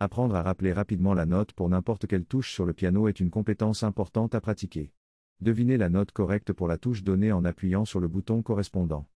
Apprendre à rappeler rapidement la note pour n'importe quelle touche sur le piano est une compétence importante à pratiquer. Devinez la note correcte pour la touche donnée en appuyant sur le bouton correspondant.